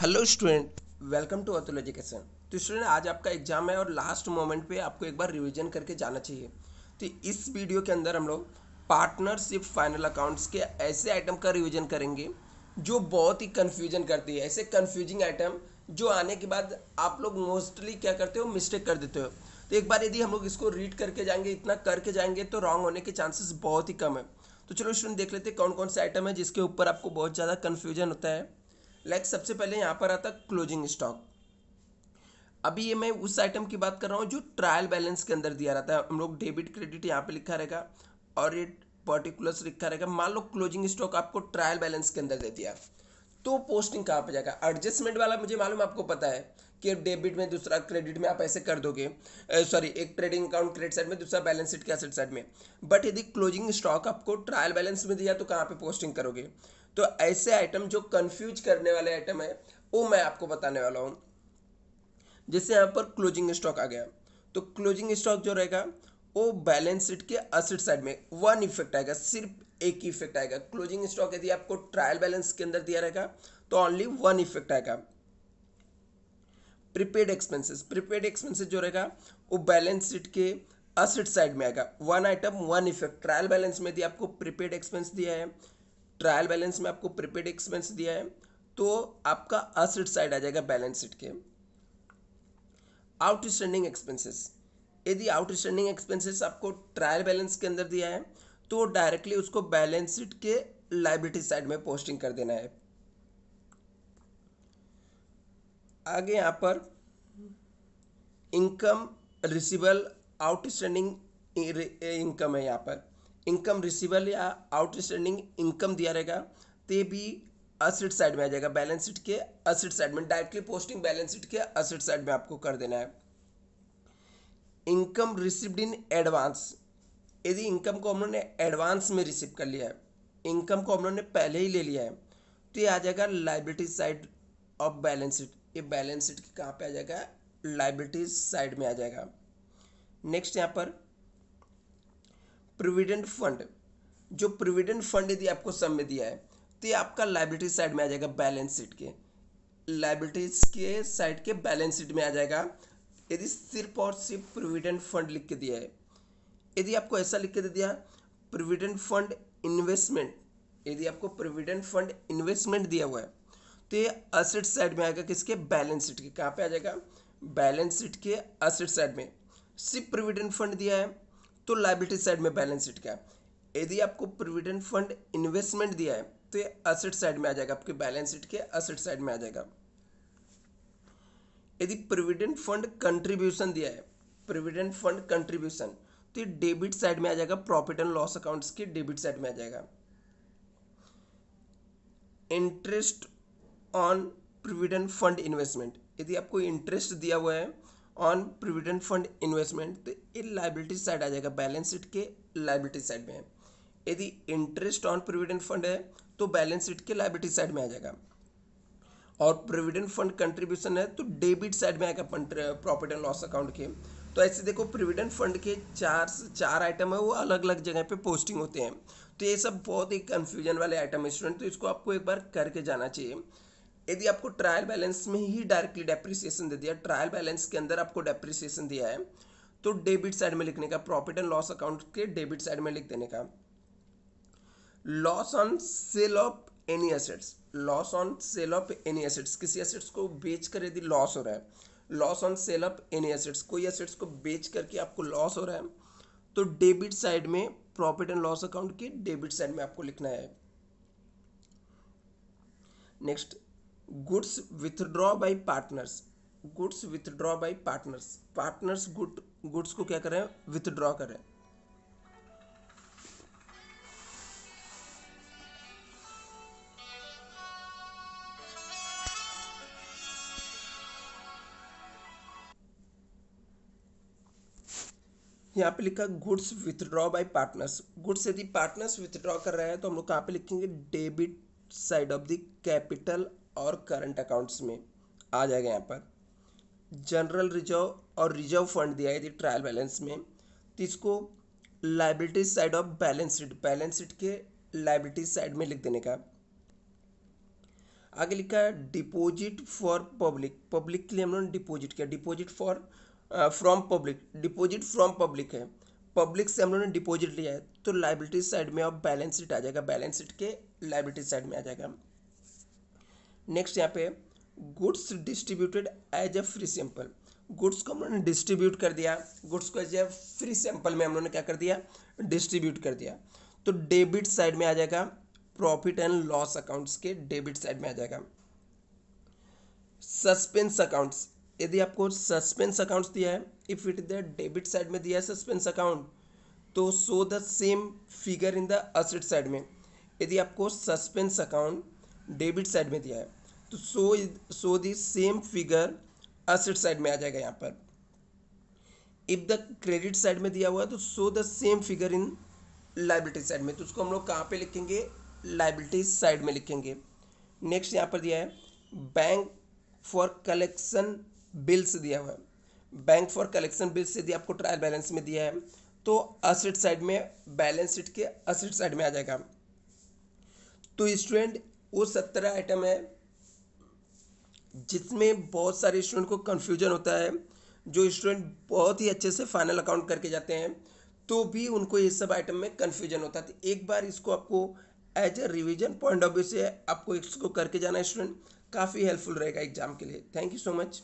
hello student welcome to Atul education तो student आज आपका एग्जाम है और लास्ट मोमेंट पे आपको एक बार रिवीजन करके जाना चाहिए तो इस वीडियो के अंदर हम लोग पार्टनरशिप फाइनल अकाउंट्स के ऐसे आइटम का रिवीजन करेंगे जो बहुत ही कन्फ्यूजन करती है ऐसे कन्फ्यूजिंग आइटम जो आने के बाद आप लोग मोस्टली क्या करते हो मिस्टेक कर देते हो तो एक बार यदि हम लोग इसको रीड करके जाएंगे इतना करके जाएंगे तो रॉन्ग होने के चांसेस बहुत ही कम है तो चलो स्टूडेंट देख लेते हैं कौन कौन से आइटम है जिसके ऊपर आपको बहुत ज़्यादा कन्फ्यूजन होता है लाइक like सबसे पहले यहाँ पर आता क्लोजिंग स्टॉक अभी ये मैं उस आइटम की बात कर रहा हूँ जो ट्रायल बैलेंस के अंदर दिया रहता है हम लोग डेबिट क्रेडिट यहाँ पे लिखा रहेगा और ये पर्टिकुलर्स लिखा रहेगा मान लो क्लोजिंग स्टॉक आपको ट्रायल बैलेंस के अंदर दे दिया तो पोस्टिंग कहाँ पर जाएगा एडजस्टमेंट वाला मुझे मालूम आपको पता है कि डेबिट में दूसरा क्रेडिट में आप ऐसे कर दोगे सॉरी एक ट्रेडिंग अकाउंट क्रेडिट साइड में दूसरा बैलेंस शीट के एसेट साइड में बट यदि क्लोजिंग स्टॉक आपको ट्रायल बैलेंस में दिया तो कहाँ पे पोस्टिंग करोगे तो ऐसे आइटम जो कंफ्यूज करने वाले आइटम है वो मैं आपको बताने वाला हूँ जैसे यहाँ पर क्लोजिंग स्टॉक आ गया तो क्लोजिंग स्टॉक जो रहेगा वो बैलेंस शीट के असिड साइड में वन इफेक्ट आएगा सिर्फ एक ही इफेक्ट आएगा क्लोजिंग स्टॉक यदि आपको ट्रायल बैलेंस के अंदर दिया रहेगा तो ओनली वन इफेक्ट आएगा प्रीपेड एक्सपेंसेस प्रीपेड एक्सपेंसेस जो रहेगा वो बैलेंस शीट के असिड साइड में आएगा one item one effect trial balance में यदि आपको प्रीपेड एक्सपेंस दिया है ट्रायल बैलेंस में आपको प्रीपेड एक्सपेंस दिया है तो आपका असिड साइड आ जाएगा बैलेंस शीट के आउटस्टैंडिंग एक्सपेंसेस यदि आउटस्टैंडिंग एक्सपेंसेस आपको ट्रायल बैलेंस के अंदर दिया है तो डायरेक्टली उसको बैलेंस शीट के लाइबिलिटी साइड में पोस्टिंग कर देना है आगे यहाँ पर इनकम रिसिबल आउटस्टैंडिंग इनकम है यहाँ पर इनकम रिसीवल या आउटस्टैंडिंग इनकम दिया रहेगा तो ये भी असिड साइड में आ जाएगा बैलेंस शीट के असिड साइड में डायरेक्टली पोस्टिंग बैलेंस शीट के असिड साइड में आपको कर देना है इनकम रिसिव्ड इन एडवांस यदि इनकम को हम लोगों ने एडवांस में रिसीव कर लिया है इनकम को हम लोगों ने पहले ही ले लिया है तो ये आ जाएगा liability side of balance sheet ये बैलेंस शीट कहाँ पर आ जाएगा लाइबिलिटीज साइड में आ जाएगा नेक्स्ट यहाँ पर प्रोविडेंट फंड जो प्रोविडेंट फंड यदि आपको सब में दिया है तो ये आपका लाइबिलिटी साइड में आ जाएगा बैलेंस शीट के लाइबिलिटीज के साइड के बैलेंस शीट में आ जाएगा यदि सिर्फ और सिर्फ प्रोविडेंट फंड लिख के दिया है यदि आपको ऐसा लिख के दे दिया प्रोविडेंट फंड इन्वेस्टमेंट यदि आपको प्रोविडेंट फंड इन्वेस्टमेंट दिया हुआ है तो ये असेट साइड में आएगा किसके बैलेंस शीट के कहाँ पे आ जाएगा बैलेंस शीट के असेट साइड में सिर्फ प्रोविडेंट फंड दिया है तो लाइबिलिटी साइड में बैलेंस शीट का यदि आपको प्रोविडेंट फंड इन्वेस्टमेंट दिया है तो ये असेट साइड में आ जाएगा आपके बैलेंस शीट के असेट साइड में आ जाएगा यदि प्रोविडेंट फंड कंट्रीब्यूशन दिया है प्रोविडेंट फंड कंट्रीब्यूशन तो ये डेबिट साइड में आ जाएगा प्रॉफिट एंड लॉस अकाउंट्स के डेबिट साइड में आ जाएगा interest on provident fund investment यदि आपको इंटरेस्ट दिया हुआ है ऑन प्रोविडेंट फंड इन्वेस्टमेंट तो ये लाइबिलिटी साइड आ जाएगा बैलेंस शीट के लाइबिलिटी साइड में यदि इंटरेस्ट ऑन प्रोविडेंट फंड है तो बैलेंस शीट के लाइबिलिटी साइड में आ जाएगा और प्रोविडेंट फंड कंट्रीब्यूशन है तो डेबिट साइड में आएगा प्रॉफिट एंड लॉस अकाउंट के तो ऐसे देखो प्रोविडेंट फंड के चार चार आइटम है वो अलग अलग जगह पे पोस्टिंग होते हैं तो ये सब बहुत ही कन्फ्यूजन वाले आइटम है स्टूडेंट तो इसको आपको एक बार करके जाना चाहिए यदि आपको ट्रायल बैलेंस में ही डायरेक्टली डेप्रिसिएशन दे दिया ट्रायल बैलेंस के अंदर आपको डेप्रिसिएशन दिया है तो डेबिट साइड में लिखने का प्रॉफिट एंड लॉस अकाउंट के डेबिट साइड में लिख देने का loss on sale of any assets loss on sale of any assets किसी एसेट्स को बेच कर यदि लॉस हो रहा है loss on sale of any assets कोई एसेट्स को बेच करके आपको लॉस हो रहा है तो डेबिट साइड में प्रॉफिट एंड लॉस अकाउंट के डेबिट साइड में आपको लिखना है next goods withdraw by partners goods withdraw by partners partners good goods को क्या करें विथड्रॉ करें यहाँ पे लिखा goods withdraw by partners goods यदि पार्टनर्स विथड्रॉ कर रहे हैं तो हम लोग कहाँ पे लिखेंगे debit side of the capital और करंट अकाउंट्स में आ जाएगा यहाँ पर जनरल रिजर्व और रिजर्व फंड दिया है ट्रायल बैलेंस में तो इसको liability side of balance sheet balance sheet के लाइबिलिटी साइड में लिख देने का आगे लिखा है डिपोजिट फॉर पब्लिक पब्लिक के लिए हम लोगों ने डिपोजिट किया deposit for from public deposit from public है पब्लिक से हम लोगों ने डिपोजिट लिया है तो लाइबिलिटी साइड में अब बैलेंस शीट आ जाएगा बैलेंस शीट के लाइब्रिटीज साइड में आ जाएगा नेक्स्ट यहाँ पे goods distributed as a free sample goods को हम लोगों ने डिस्ट्रीब्यूट कर दिया गुड्स को एज ए फ्री सैंपल में हम लोगों ने क्या कर दिया डिस्ट्रीब्यूट कर दिया तो डेबिट साइड में आ जाएगा प्रॉफिट एंड लॉस अकाउंट्स के डेबिट साइड में आ जाएगा सस्पेंस अकाउंट्स यदि आपको सस्पेंस अकाउंट्स दिया है if it the debit side में दिया है सस्पेंस अकाउंट तो so the same figure in the asset side में यदि आपको सस्पेंस अकाउंट डेबिट साइड में दिया है तो so so the same figure asset side में आ जाएगा यहाँ पर इफ द क्रेडिट साइड में दिया हुआ है तो so the same figure in liability side में तो उसको हम लोग कहाँ पे लिखेंगे लाइबिलिटी साइड में लिखेंगे नेक्स्ट यहाँ पर दिया है बैंक फॉर कलेक्शन बिल्स दिया हुआ है बैंक फॉर कलेक्शन बिल्स यदि आपको ट्रायल बैलेंस में दिया है तो असेट साइड में बैलेंस शीट के असेट साइड में आ जाएगा तो स्टूडेंट वो सत्रह आइटम है जिसमें बहुत सारे स्टूडेंट को कन्फ्यूजन होता है जो स्टूडेंट बहुत ही अच्छे से फाइनल अकाउंट करके जाते हैं तो भी उनको ये सब आइटम में कन्फ्यूजन होता है तो एक बार इसको आपको as a revision point of view से आपको इसको करके जाना स्टूडेंट काफ़ी हेल्पफुल रहेगा एग्जाम के लिए थैंक यू सो मच